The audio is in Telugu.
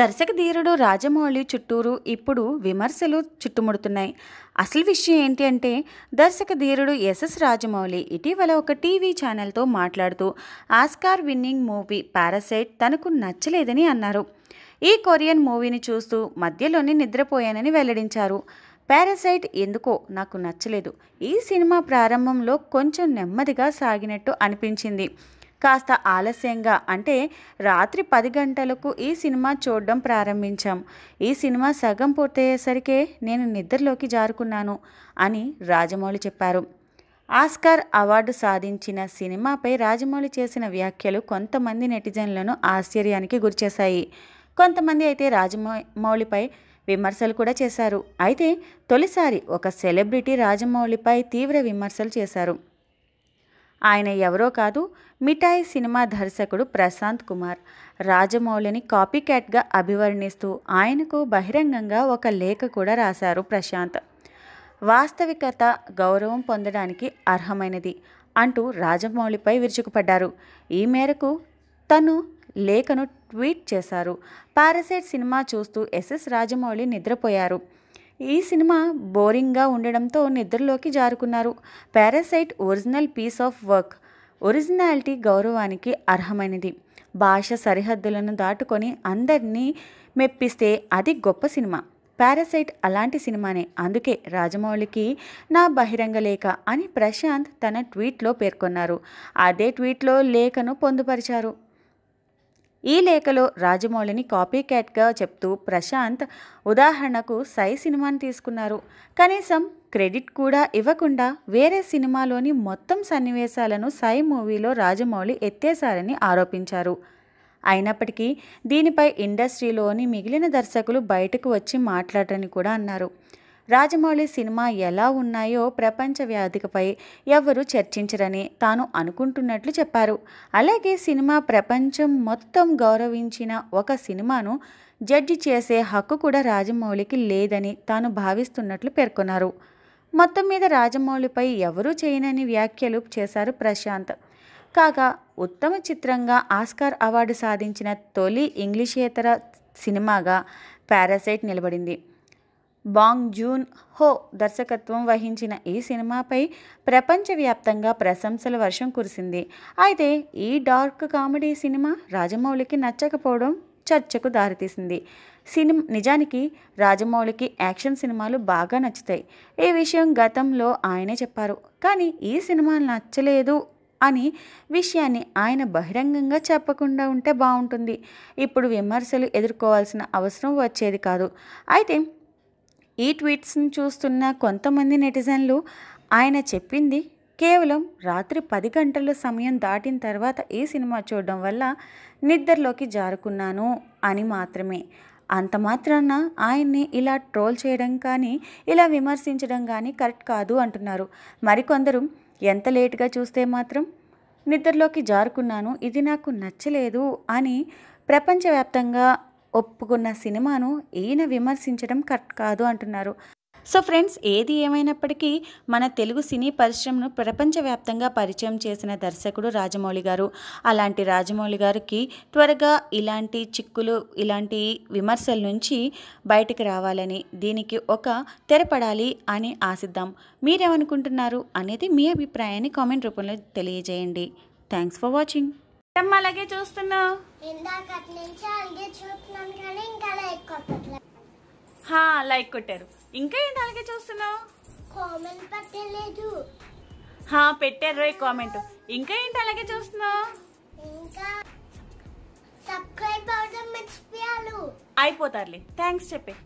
దర్శక ధీరుడు రాజమౌళి చుట్టూరు ఇప్పుడు విమర్శలు చుట్టుముడుతున్నాయి అసలు విషయం ఏంటి అంటే దర్శక ధీరుడు ఎస్ఎస్ రాజమౌళి ఇటీవల ఒక టీవీ ఛానల్తో మాట్లాడుతూ ఆస్కార్ విన్నింగ్ మూవీ పారాసైట్ తనకు నచ్చలేదని అన్నారు ఈ కొరియన్ మూవీని చూస్తూ మధ్యలోనే నిద్రపోయానని వెల్లడించారు పారాసైట్ ఎందుకో నాకు నచ్చలేదు ఈ సినిమా ప్రారంభంలో కొంచెం నెమ్మదిగా సాగినట్టు అనిపించింది కాస్త ఆలస్యంగా అంటే రాత్రి పది గంటలకు ఈ సినిమా చూడడం ప్రారంభించాం ఈ సినిమా సగం పూర్తయ్యేసరికే నేను నిద్రలోకి జారుకున్నాను అని రాజమౌళి చెప్పారు ఆస్కార్ అవార్డు సాధించిన సినిమాపై రాజమౌళి చేసిన వ్యాఖ్యలు కొంతమంది నెటిజన్లను ఆశ్చర్యానికి గురిచేశాయి కొంతమంది అయితే రాజమౌళిపై విమర్శలు కూడా చేశారు అయితే తొలిసారి ఒక సెలబ్రిటీ రాజమౌళిపై తీవ్ర విమర్శలు చేశారు ఆయన ఎవరో కాదు మిఠాయి సినిమా దర్శకుడు ప్రశాంత్ కుమార్ రాజమౌళిని కాపీ క్యాట్గా అభివర్ణిస్తూ ఆయనకు బహిరంగంగా ఒక లేఖ కూడా రాశారు ప్రశాంత్ వాస్తవికత గౌరవం పొందడానికి అర్హమైనది అంటూ రాజమౌళిపై విరుచుకుపడ్డారు ఈ మేరకు తను లేఖను ట్వీట్ చేశారు పారసైట్ సినిమా చూస్తూ ఎస్ఎస్ రాజమౌళి నిద్రపోయారు ఈ సినిమా బోరింగ్గా ఉండడంతో నిద్రలోకి జారుకున్నారు parasite original piece of work originality గౌరవానికి అర్హమైనది భాష సరిహద్దులను దాటుకొని అందరినీ మెప్పిస్తే అది గొప్ప సినిమా పారాసైట్ అలాంటి సినిమానే అందుకే రాజమౌళికి నా బహిరంగ లేఖ అని ప్రశాంత్ తన ట్వీట్లో పేర్కొన్నారు అదే ట్వీట్లో లేఖను పొందుపరిచారు ఈ లేఖలో రాజమౌళిని కాపీ క్యాట్గా చెప్తూ ప్రశాంత్ ఉదాహరణకు సై సినిమాని తీసుకున్నారు కనీసం క్రెడిట్ కూడా ఇవ్వకుండా వేరే సినిమాలోని మొత్తం సన్నివేశాలను సై మూవీలో రాజమౌళి ఎత్తేశారని ఆరోపించారు అయినప్పటికీ దీనిపై ఇండస్ట్రీలోని మిగిలిన దర్శకులు బయటకు వచ్చి మాట్లాడరని కూడా అన్నారు రాజమౌళి సినిమా ఎలా ఉన్నాయో ప్రపంచ వ్యాధికపై ఎవరు చర్చించరని తాను అనుకుంటున్నట్లు చెప్పారు అలాగే సినిమా ప్రపంచం మొత్తం గౌరవించిన ఒక సినిమాను జడ్జి చేసే హక్కు కూడా రాజమౌళికి లేదని తాను భావిస్తున్నట్లు పేర్కొన్నారు మొత్తం మీద రాజమౌళిపై ఎవరూ చేయనని వ్యాఖ్యలు చేశారు ప్రశాంత్ కాగా ఉత్తమ చిత్రంగా ఆస్కార్ అవార్డు సాధించిన తొలి ఇంగ్లీషేతర సినిమాగా పారాసైట్ నిలబడింది బాంగ్ జూన్ హో దర్శకత్వం వహించిన ఈ సినిమాపై ప్రపంచవ్యాప్తంగా ప్రశంసల వర్షం కురిసింది అయితే ఈ డార్క్ కామెడీ సినిమా రాజమౌళికి నచ్చకపోవడం చర్చకు దారితీసింది సినిమా నిజానికి రాజమౌళికి యాక్షన్ సినిమాలు బాగా నచ్చుతాయి ఈ విషయం గతంలో ఆయనే చెప్పారు కానీ ఈ సినిమా నచ్చలేదు అని విషయాన్ని ఆయన బహిరంగంగా చెప్పకుండా ఉంటే బాగుంటుంది ఇప్పుడు విమర్శలు ఎదుర్కోవాల్సిన అవసరం వచ్చేది కాదు అయితే ఈ ట్వీట్స్ను చూస్తున్న కొంతమంది నెటిజన్లు ఆయన చెప్పింది కేవలం రాత్రి పది గంటల సమయం దాటిన తర్వాత ఈ సినిమా చూడడం వల్ల నిద్రలోకి జారుకున్నాను అని మాత్రమే అంత మాత్రాన ఆయన్ని ఇలా ట్రోల్ చేయడం కానీ ఇలా విమర్శించడం కానీ కరెక్ట్ కాదు అంటున్నారు మరికొందరు ఎంత లేటుగా చూస్తే మాత్రం నిద్రలోకి జారుకున్నాను ఇది నాకు నచ్చలేదు అని ప్రపంచవ్యాప్తంగా ఒప్పుకున్న సినిమాను ఈయన విమర్శించడం కట్ కాదు అంటున్నారు సో ఫ్రెండ్స్ ఏది ఏమైనప్పటికీ మన తెలుగు సినీ పరిశ్రమను ప్రపంచవ్యాప్తంగా పరిచయం చేసిన దర్శకుడు రాజమౌళి గారు అలాంటి రాజమౌళి గారికి త్వరగా ఇలాంటి చిక్కులు ఇలాంటి విమర్శల నుంచి బయటికి రావాలని దీనికి ఒక తెరపడాలి అని ఆశిద్దాం మీరేమనుకుంటున్నారు అనేది మీ అభిప్రాయాన్ని కామెంట్ రూపంలో తెలియజేయండి థ్యాంక్స్ ఫర్ వాచింగ్ అలాగే చూస్తున్నావు హా లైక్ కొట్టారు ఇంకా ఏంటి అలాగే చూస్తున్నావు కామెంట్ హా పెట్టారు రే కామెంట్ ఇంకా ఏంటి అలాగే చూస్తున్నావు ఇంకా అయిపోతారులే థ్యాంక్స్ చెప్పే